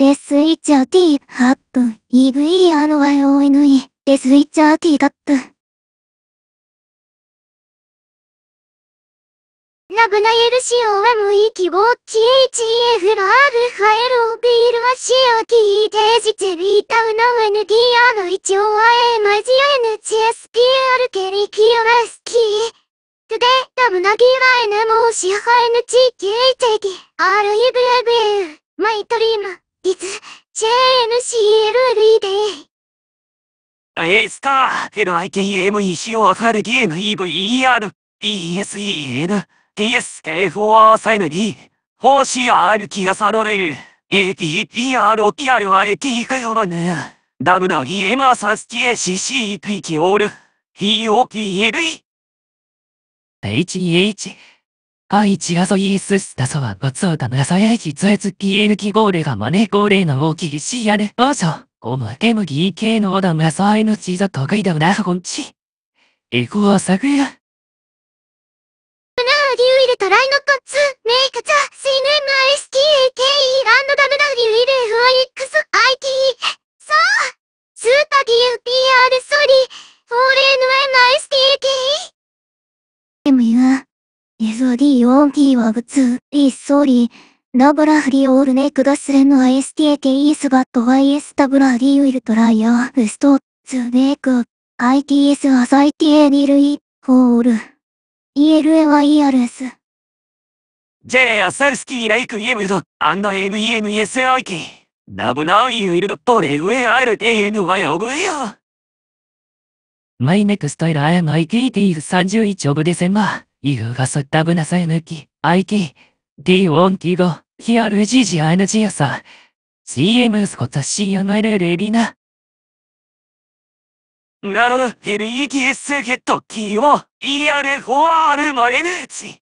でスイッチャー T、ハップ、EV あの YONE、でスイッチャー T タップ。ラグナエルシオは無意記号 CHEF ラールファエルオビールはシオキーテージチェリータウナウ NDR の一応は A マジ NHSPR ケリキオラスキー。トゥデダムナギラエネモーシハエヌチキエイテキ REVVU マイトリーム。is t JNCLVD. It's t a r LITMECOFRDMEVER, ESEN, t s k f o r s i n d 4CR キアサロレル、ATPR o t r は AT ク o n ネ、ダムナヒエマサスキエシシーピキオール、HOPLE。HH e いちあそいすすたそはごつおたなさやいきつえつきえぬきごうれがまねごうれの大きいしやれおしょ。おまけむぎいけのおだむやさいぬちぞとがいだむなこんち。えこはさくや。むなありういれとらいのこっつ、めいかちゃ。マ d d はグソーリー、ブラフリオールネクダスレの i s t a e スバット YS ブラリーウィルトライアーフストツーク ITS アサイティエィルイホール ELAYRS J アサルスキーレイクイエムドアン m s ブナウウィルドレウェアル n y オエア IKT 31 of ブ e c e 이유가서따분하사의느 끼, IT, D1 기 고, PRGGNG 여 사, CM 스코타 CNL 레리 나. 나는 1ETS ゲットキーを ERFOR の NH。